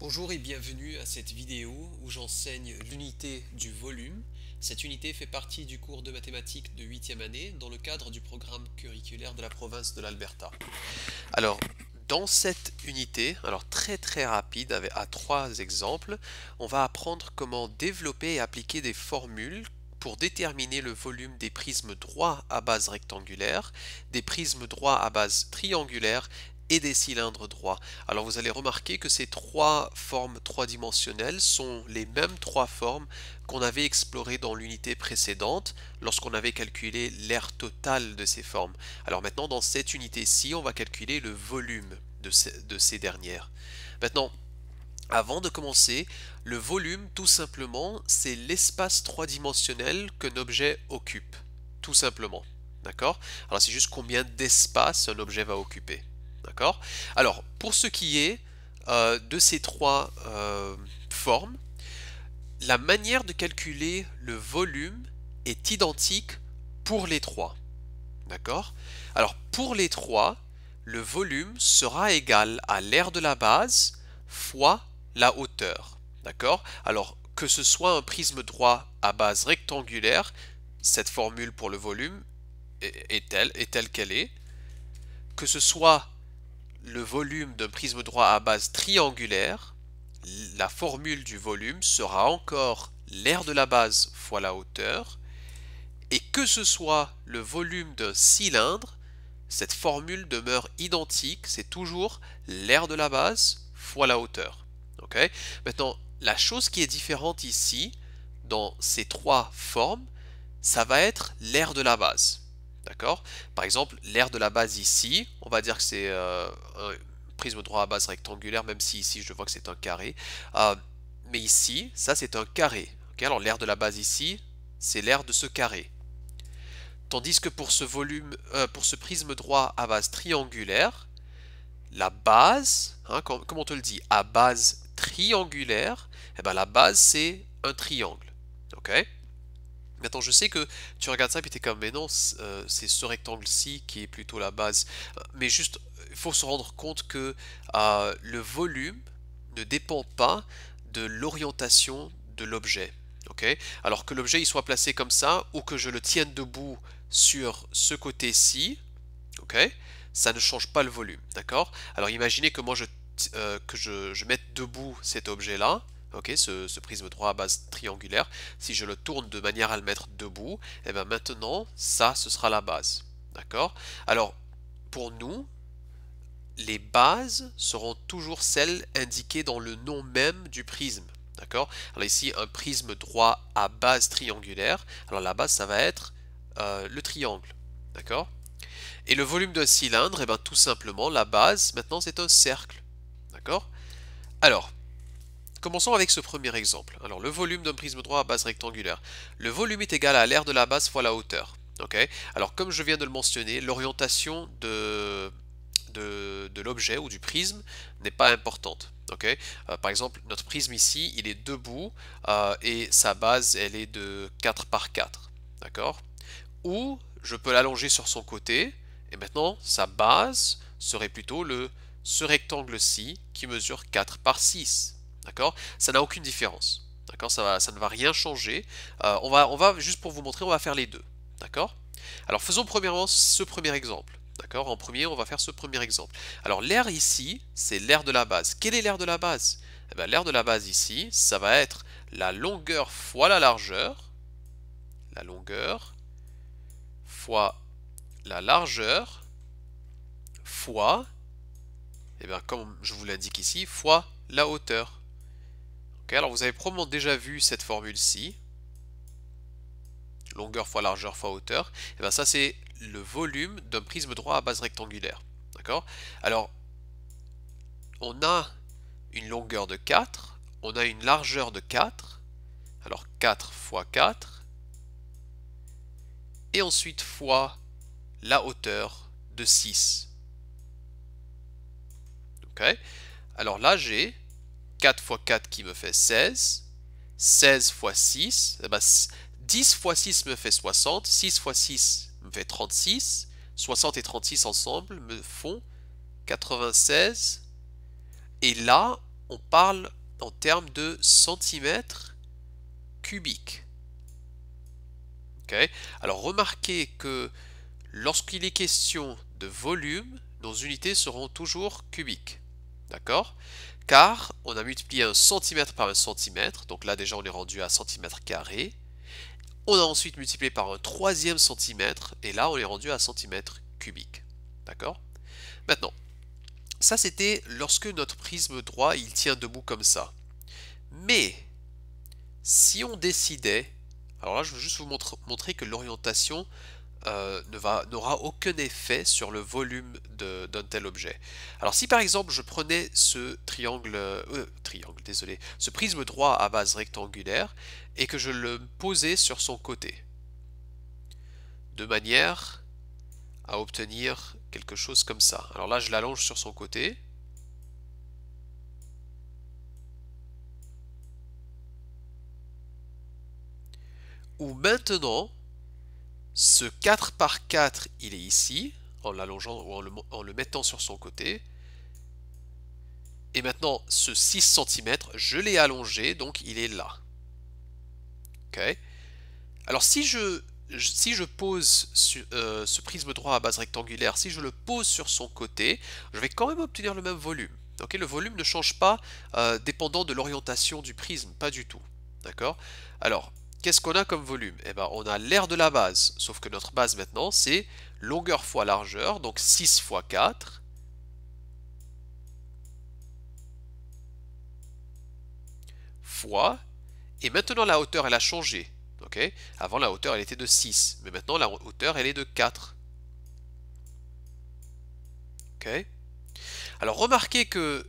Bonjour et bienvenue à cette vidéo où j'enseigne l'unité du volume. Cette unité fait partie du cours de mathématiques de 8e année dans le cadre du programme curriculaire de la province de l'Alberta. Alors, dans cette unité, alors très très rapide avec, à trois exemples, on va apprendre comment développer et appliquer des formules pour déterminer le volume des prismes droits à base rectangulaire, des prismes droits à base triangulaire, et des cylindres droits. Alors vous allez remarquer que ces trois formes trois-dimensionnelles sont les mêmes trois formes qu'on avait explorées dans l'unité précédente lorsqu'on avait calculé l'aire totale de ces formes. Alors maintenant dans cette unité-ci, on va calculer le volume de ces, de ces dernières. Maintenant, avant de commencer, le volume, tout simplement, c'est l'espace trois-dimensionnel qu'un objet occupe. Tout simplement. D'accord Alors c'est juste combien d'espace un objet va occuper. D'accord Alors, pour ce qui est euh, de ces trois euh, formes, la manière de calculer le volume est identique pour les trois. D'accord Alors, pour les trois, le volume sera égal à l'air de la base fois la hauteur. D'accord Alors, que ce soit un prisme droit à base rectangulaire, cette formule pour le volume est telle est telle qu'elle est, que ce soit le volume d'un prisme droit à base triangulaire, la formule du volume sera encore l'aire de la base fois la hauteur, et que ce soit le volume d'un cylindre, cette formule demeure identique, c'est toujours l'aire de la base fois la hauteur. Ok Maintenant, la chose qui est différente ici, dans ces trois formes, ça va être l'aire de la base. D'accord Par exemple, l'air de la base ici, on va dire que c'est un euh, prisme droit à base rectangulaire, même si ici je vois que c'est un carré. Euh, mais ici, ça c'est un carré. Alors l'aire de la base ici, c'est l'air de ce carré. Tandis que pour ce volume, euh, pour ce prisme droit à base triangulaire, la base, hein, comme, on te le dit, à base triangulaire, eh ben, la base c'est un triangle. ok Maintenant, je sais que tu regardes ça et tu es comme, mais non, euh, c'est ce rectangle-ci qui est plutôt la base. Euh, mais juste, il faut se rendre compte que euh, le volume ne dépend pas de l'orientation de l'objet. Alors que l'objet il soit placé comme ça ou que je le tienne debout sur ce côté-ci, ça ne change pas le volume. D'accord Alors imaginez que moi je, que je mette debout cet objet-là ok, ce, prisme droit à base triangulaire, si je le tourne de manière à le mettre debout, et eh bien maintenant, ça, ce sera la base. D'accord Alors, pour nous, les bases seront toujours celles indiquées dans le nom même du prisme. D'accord Alors ici, un prisme droit à base triangulaire. Alors la base, ça va être euh, le triangle. D'accord Et le volume d'un cylindre, et eh ben, tout simplement, la base, maintenant, c'est un cercle. D'accord Alors, Commençons avec ce premier exemple. Alors, le volume d'un prisme droit à base rectangulaire. Le volume est égal à l'air de la base fois la hauteur. Alors, comme je viens de le mentionner, l'orientation de, l'objet ou du prisme n'est pas importante. Euh, par exemple, notre prisme ici, il est debout euh, et sa base, elle est de 4 par 4. D'accord Ou je peux l'allonger sur son côté et maintenant, sa base serait plutôt le, ce rectangle-ci qui mesure 4 par 6. D'accord Ça n'a aucune différence. D'accord ça, ne va rien changer. Euh, on, va, on va, juste pour vous montrer, on va faire les deux. D'accord Alors faisons premièrement ce premier exemple. D'accord En premier, on va faire ce premier exemple. Alors l'air ici, c'est l'air de la base. Quel est l'air de la base eh ben, L'air de la base ici, ça va être la longueur fois la largeur. La longueur fois la largeur fois, et eh bien, comme je vous l'indique ici, fois la hauteur alors vous avez probablement déjà vu cette formule-ci. Longueur fois largeur fois hauteur. Et eh bien ça c'est le volume d'un prisme droit à base rectangulaire. D'accord Alors, on a une longueur de 4, on a une largeur de 4, alors 4 fois 4, et ensuite fois la hauteur de 6. Ok Alors là, j'ai 4 x 4 qui me fait 16. 16 x 6, 10 fois 6 eh ben, me fait 60. 6 x 6 me fait 36. 60 et 36 ensemble me font 96. Et là, on parle en termes de centimètres cubiques. Alors remarquez que lorsqu'il est question de volume, nos unités seront toujours cubiques. D'accord car on a multiplié un centimètre par un centimètre, donc là déjà on est rendu à centimètre carré. On a ensuite multiplié par un troisième centimètre, et là on est rendu à centimètre cubique. D'accord Maintenant, ça c'était lorsque notre prisme droit il tient debout comme ça. Mais, si on décidait, alors là je veux juste vous montrer que l'orientation, euh, n'aura aucun effet sur le volume d'un tel objet. Alors si par exemple je prenais ce triangle, euh, euh, triangle, désolé, ce prisme droit à base rectangulaire et que je le posais sur son côté, de manière à obtenir quelque chose comme ça. Alors là je l'allonge sur son côté, ou maintenant ce 4 par 4, il est ici, en l'allongeant ou en le, mettant sur son côté. Et maintenant, ce 6 cm, je l'ai allongé, donc il est là. Ok Alors si je, si je pose euh, ce prisme droit à base rectangulaire, si je le pose sur son côté, je vais quand même obtenir le même volume. le volume ne change pas euh, dépendant de l'orientation du prisme, pas du tout. D'accord Alors, Qu'est-ce qu'on a comme volume eh ben, on a l'air de la base, sauf que notre base maintenant, c'est longueur fois largeur, donc 6 fois 4. fois, et maintenant la hauteur elle a changé. Avant la hauteur elle était de 6, mais maintenant la hauteur elle est de 4. Alors remarquez que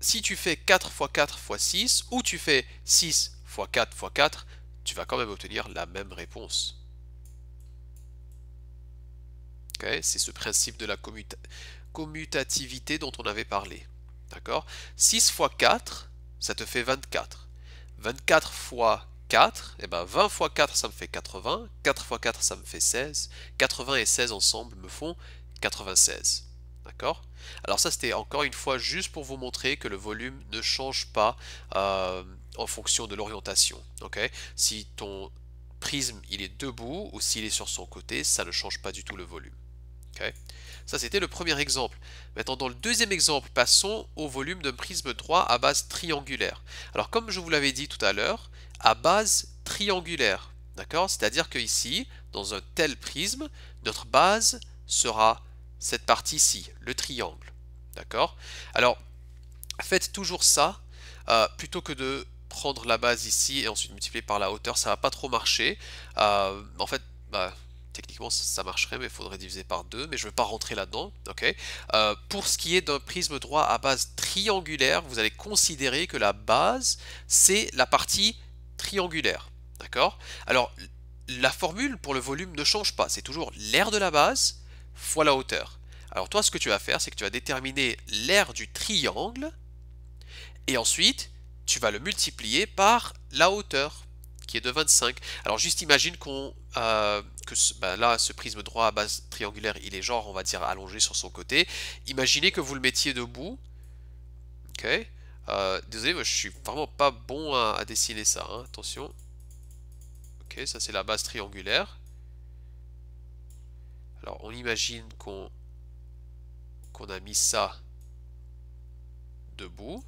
si tu fais 4 x 4 x 6, ou tu fais 6 x 4 x 4, tu vas quand même obtenir la même réponse. C'est ce principe de la commutativité dont on avait parlé. D'accord 6 fois 4, ça te fait 24. 24 fois 4, et eh ben 20 fois 4 ça me fait 80, 4 fois 4 ça me fait 16, 80 et 16 ensemble me font 96. D'accord Alors ça c'était encore une fois juste pour vous montrer que le volume ne change pas euh, en fonction de l'orientation. si ton prisme il est debout ou s'il est sur son côté, ça ne change pas du tout le volume. ça c'était le premier exemple. Maintenant dans le deuxième exemple, passons au volume d'un prisme droit à base triangulaire. Alors comme je vous l'avais dit tout à l'heure, à base triangulaire, d'accord C'est-à-dire que ici, dans un tel prisme, notre base sera cette partie-ci, le triangle, d'accord Alors faites toujours ça euh, plutôt que de prendre la base ici et ensuite multiplier par la hauteur, ça va pas trop marcher. Euh, en fait, bah, techniquement ça marcherait, mais il faudrait diviser par 2, mais je ne veux pas rentrer là-dedans. Euh, pour ce qui est d'un prisme droit à base triangulaire, vous allez considérer que la base, c'est la partie triangulaire. D'accord Alors, la formule pour le volume ne change pas, c'est toujours l'aire de la base fois la hauteur. Alors toi, ce que tu vas faire, c'est que tu vas déterminer l'aire du triangle, et ensuite, tu vas le multiplier par la hauteur qui est de 25. Alors juste imagine qu'on euh, que bah, là ce prisme droit à base triangulaire il est genre on va dire allongé sur son côté. Imaginez que vous le mettiez debout. Ok. Euh, désolé, moi, je suis vraiment pas bon à, dessiner ça. Hein. Attention. Ok, ça c'est la base triangulaire. Alors on imagine qu'on qu'on a mis ça debout.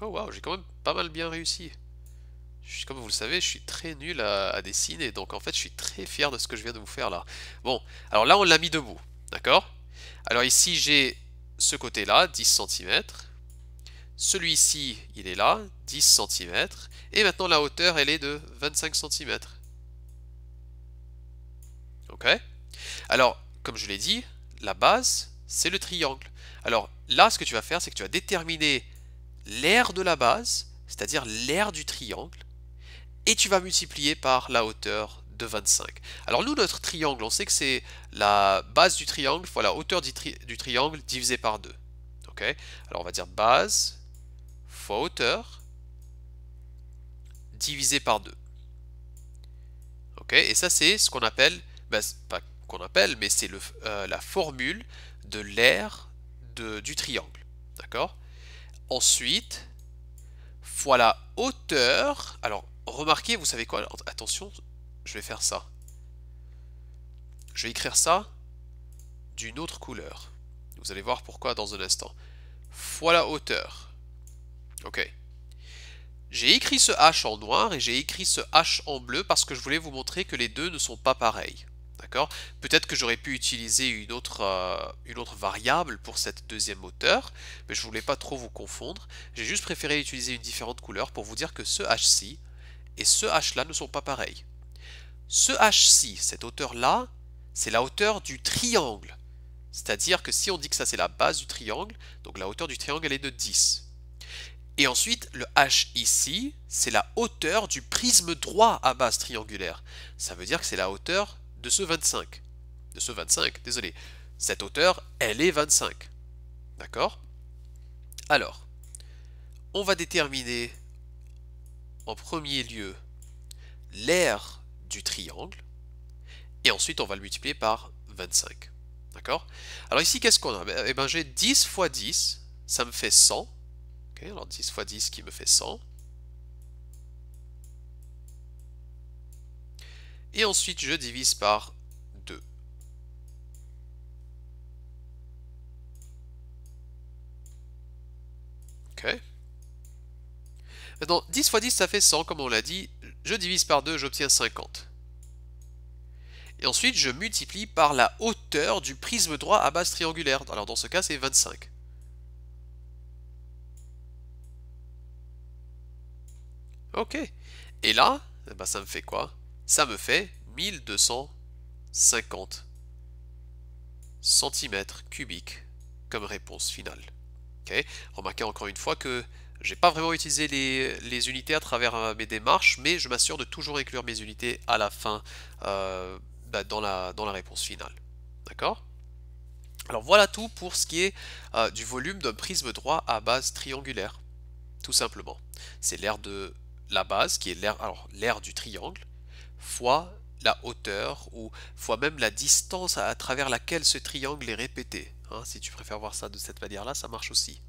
Oh waouh, j'ai quand même pas mal bien réussi. comme vous le savez, je suis très nul à, à, dessiner, donc en fait je suis très fier de ce que je viens de vous faire là. Bon, alors là on l'a mis debout, d'accord Alors ici j'ai ce côté-là, 10 cm. Celui-ci, il est là, 10 cm. Et maintenant la hauteur, elle est de 25 cm. Ok Alors, comme je l'ai dit, la base, c'est le triangle. Alors là, ce que tu vas faire, c'est que tu vas déterminer l'aire de la base, c'est-à-dire l'aire du triangle, et tu vas multiplier par la hauteur de 25. Alors nous, notre triangle, on sait que c'est la base du triangle fois la hauteur du, triangle divisé par 2. Alors on va dire base fois hauteur divisé par 2. et ça, c'est ce qu'on appelle, ben, pas qu'on appelle, mais c'est euh, la formule de l'aire du triangle. D'accord Ensuite, fois la hauteur. Alors, remarquez, vous savez quoi Attention, je vais faire ça. Je vais écrire ça d'une autre couleur. Vous allez voir pourquoi dans un instant. Fois la hauteur. Ok. J'ai écrit ce H en noir et j'ai écrit ce H en bleu parce que je voulais vous montrer que les deux ne sont pas pareils. D'accord Peut-être que j'aurais pu utiliser une autre, euh, une autre variable pour cette deuxième hauteur, mais je ne voulais pas trop vous confondre. J'ai juste préféré utiliser une différente couleur pour vous dire que ce h et ce H-là ne sont pas pareils. Ce H-ci, cette hauteur-là, c'est la hauteur du triangle. C'est-à-dire que si on dit que ça c'est la base du triangle, donc la hauteur du triangle elle est de 10. Et ensuite, le H ici, c'est la hauteur du prisme droit à base triangulaire. Ça veut dire que c'est la hauteur de ce 25. De ce 25, désolé. Cette hauteur, elle est 25. D'accord Alors, on va déterminer en premier lieu l'aire du triangle et ensuite on va le multiplier par 25. D'accord Alors ici, qu'est-ce qu'on a ben, Eh bien, j'ai 10 fois 10, ça me fait 100. ok, alors 10 fois 10 qui me fait 100. Et ensuite, je divise par 2. Ok. Maintenant, 10 fois 10, ça fait 100, comme on l'a dit. Je divise par 2, j'obtiens 50. Et ensuite, je multiplie par la hauteur du prisme droit à base triangulaire. Alors, dans ce cas, c'est 25. Ok. Et là, eh ben, ça me fait quoi ça me fait 1250 cm 3 comme réponse finale. Remarquez encore une fois que je n'ai pas vraiment utilisé les, unités à travers euh, mes démarches, mais je m'assure de toujours inclure mes unités à la fin euh, bah, dans, la, réponse finale. D'accord Alors voilà tout pour ce qui est euh, du volume d'un prisme droit à base triangulaire. Tout simplement. C'est l'air de la base qui est l'aire du triangle fois la hauteur ou fois même la distance à, travers laquelle ce triangle est répété. Hein. si tu préfères voir ça de cette manière-là, ça marche aussi.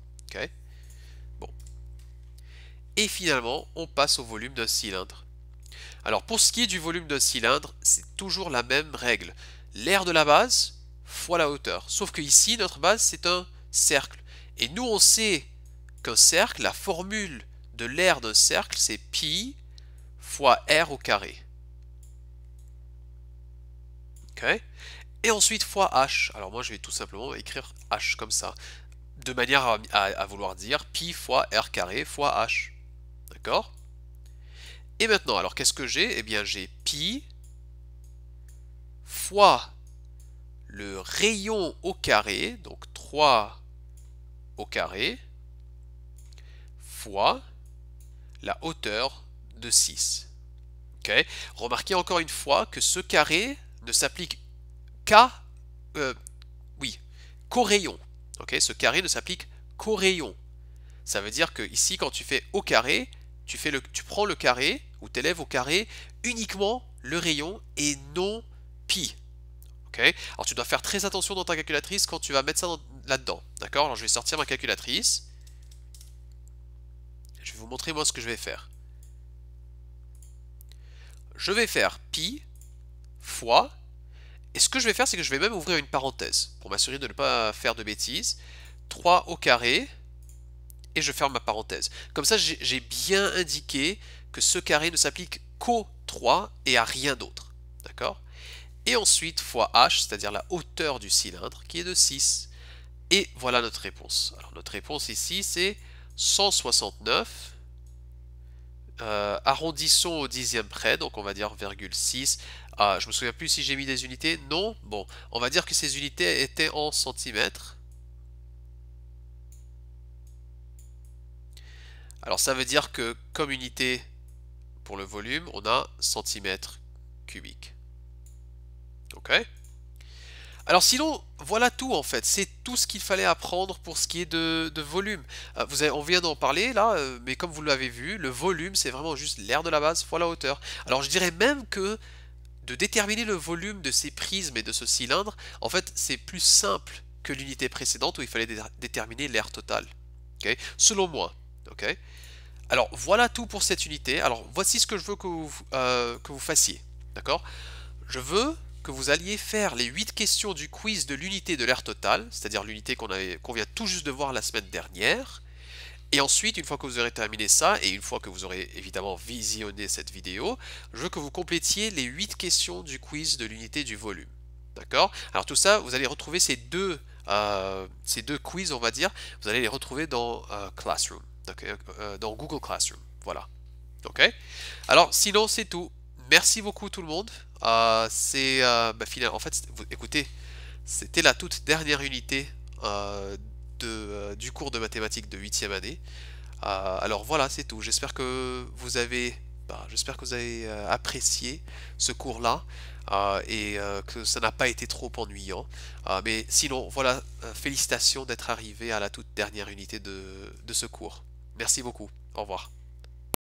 bon. Et finalement, on passe au volume d'un cylindre. Alors pour ce qui est du volume d'un cylindre, c'est toujours la même règle. L'air de la base fois la hauteur. Sauf que ici, notre base, c'est un cercle. Et nous, on sait qu'un cercle, la formule de l'air d'un cercle, c'est pi fois r au carré. Et ensuite fois h. Alors moi je vais tout simplement écrire h comme ça, de manière à, vouloir dire pi fois r carré fois h. D'accord Et maintenant, alors qu'est-ce que j'ai Eh bien j'ai pi fois le rayon au carré, donc 3 au carré, fois la hauteur de 6. Ok Remarquez encore une fois que ce carré, ne s'applique qu'à... Euh, oui, qu'au rayon. ok ce carré ne s'applique qu'au rayon. Ça veut dire que ici, quand tu fais au carré, tu, fais le, tu prends le carré ou tu élèves au carré uniquement le rayon et non pi. Ok? Alors tu dois faire très attention dans ta calculatrice quand tu vas mettre ça là-dedans. D'accord je vais sortir ma calculatrice. Je vais vous montrer moi ce que je vais faire. Je vais faire pi fois et ce que je vais faire, c'est que je vais même ouvrir une parenthèse pour m'assurer de ne pas faire de bêtises. 3 au carré, et je ferme ma parenthèse. Comme ça, j'ai bien indiqué que ce carré ne s'applique qu'au 3 et à rien d'autre. D'accord Et ensuite, fois h, c'est-à-dire la hauteur du cylindre, qui est de 6. Et voilà notre réponse. Alors notre réponse ici, c'est 169. Euh, arrondissons au dixième près, donc on va dire 6. Ah, je me souviens plus si j'ai mis des unités. Non Bon, on va dire que ces unités étaient en centimètres. Alors ça veut dire que comme unité pour le volume, on a centimètres cubiques. Ok alors sinon, voilà tout en fait, c'est tout ce qu'il fallait apprendre pour ce qui est de, volume. Euh, vous avez, on vient d'en parler là, euh, mais comme vous l'avez vu, le volume c'est vraiment juste l'air de la base fois la hauteur. Alors je dirais même que de déterminer le volume de ces prismes et de ce cylindre, en fait, c'est plus simple que l'unité précédente où il fallait déterminer l'air total. Selon moi. Alors, voilà tout pour cette unité. Alors, voici ce que je veux que vous, euh, que vous fassiez. D'accord Je veux que vous alliez faire les 8 questions du quiz de l'unité de l'air total, c'est-à-dire l'unité qu'on vient tout juste de voir la semaine dernière, et ensuite, une fois que vous aurez terminé ça, et une fois que vous aurez évidemment visionné cette vidéo, je veux que vous complétiez les 8 questions du quiz de l'unité du volume. D'accord Alors tout ça, vous allez retrouver ces deux, euh, ces deux quiz, on va dire, vous allez les retrouver dans euh, Classroom, euh, dans Google Classroom. Voilà. Ok Alors sinon, c'est tout. Merci beaucoup tout le monde. c'est bah, En fait, écoutez, c'était la toute dernière unité euh, du cours de mathématiques de 8e année. Euh, alors voilà, c'est tout. J'espère que vous avez bah, que vous avez euh, apprécié ce cours-là et que ça n'a pas été trop ennuyant. mais sinon, voilà, félicitations d'être arrivé à la toute dernière unité de, de ce cours. Merci beaucoup. Au revoir.